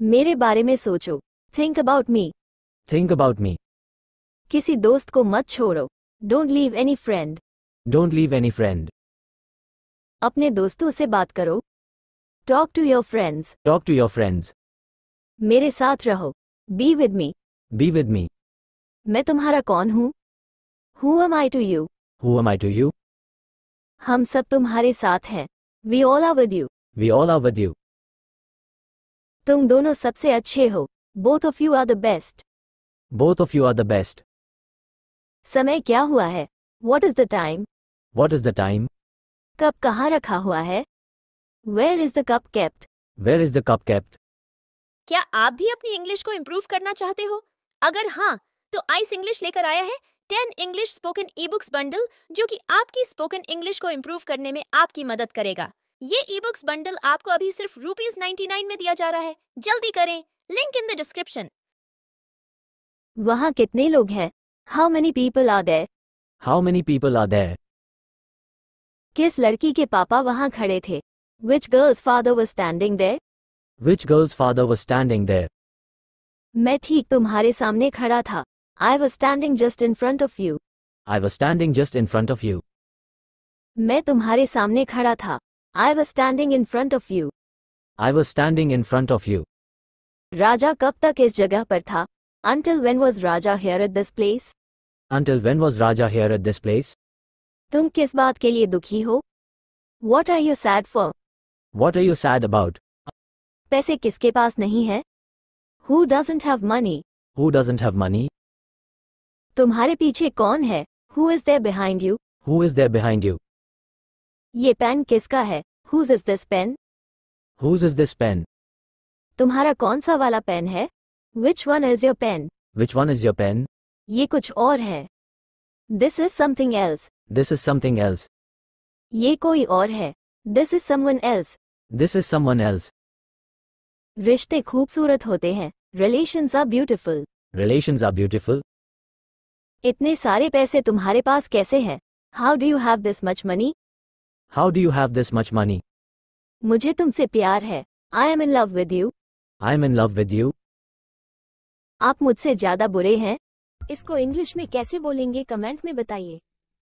मेरे बारे में सोचो think about me think about me किसी दोस्त को मत छोड़ो don't leave any friend don't leave any friend अपने दोस्तों से बात करो talk to your friends talk to your friends मेरे साथ रहो be with me be with me मैं तुम्हारा कौन हूँ who am I to you who am I to you हम सब तुम्हारे साथ हैं we all are with you we all are with you तुम दोनों सबसे अच्छे हो both of you are the best both of you are the best समय क्या हुआ है what is the time what is the time cup कहाँ रखा हुआ है where is the cup kept where is the cup kept क्या आप भी अपनी इंग्लिश को इम्प्रूव करना चाहते हो अगर हाँ तो आइस इंग्लिश लेकर आया है ten English spoken e books bundle जो कि आपकी स्पोकन इंग्लिश को इम्प्रूव करने में आपकी मदद करेगा ये ई बुक्स बंडल आपको अभी सिर्फ रूपीज नाइन्टी नाइन में दिया जा रहा है जल्दी करें लिंक इन द डिस्क्रिप्शन वहाँ कितने लोग हैं how many people are there how many people are there किस लड़की के पापा वहाँ खड़े थे which girl's father was standing there which girl's father was standing there मैं ठीक तुम्हारे सामने खड़ा था I was standing just in front of you I was standing just in front of you मैं तुम्हारे सामने खड़ा था I was standing in front of you. I was standing in front of you. Raja कब तक इस जगह पर था? Until when was Raja here at this place? Until when was Raja here at this place? तुम किस बात के लिए दुखी हो? What are you sad for? What are you sad about? पैसे किसके पास नहीं है? Who doesn't have money? Who doesn't have money? तुम्हारे पीछे कौन है? Who is there behind you? Who is there behind you? ये पेन किसका है whose is this pen whose is this pen तुम्हारा कौन सा वाला पेन है which one is your pen which one is your pen ये कुछ और है this is something else this is something else ये कोई और है this is someone else this is someone else रिश्ते खूबसूरत होते हैं relations are beautiful relations are beautiful इतने सारे पैसे तुम्हारे पास कैसे हैं how do you have this much money how do you have this much money मुझे तुमसे प्यार है I am in love with you I am in love with you आप मुझसे ज्यादा बुरे हैं इसको इंग्लिश में कैसे बोलेंगे कमेंट में बताइए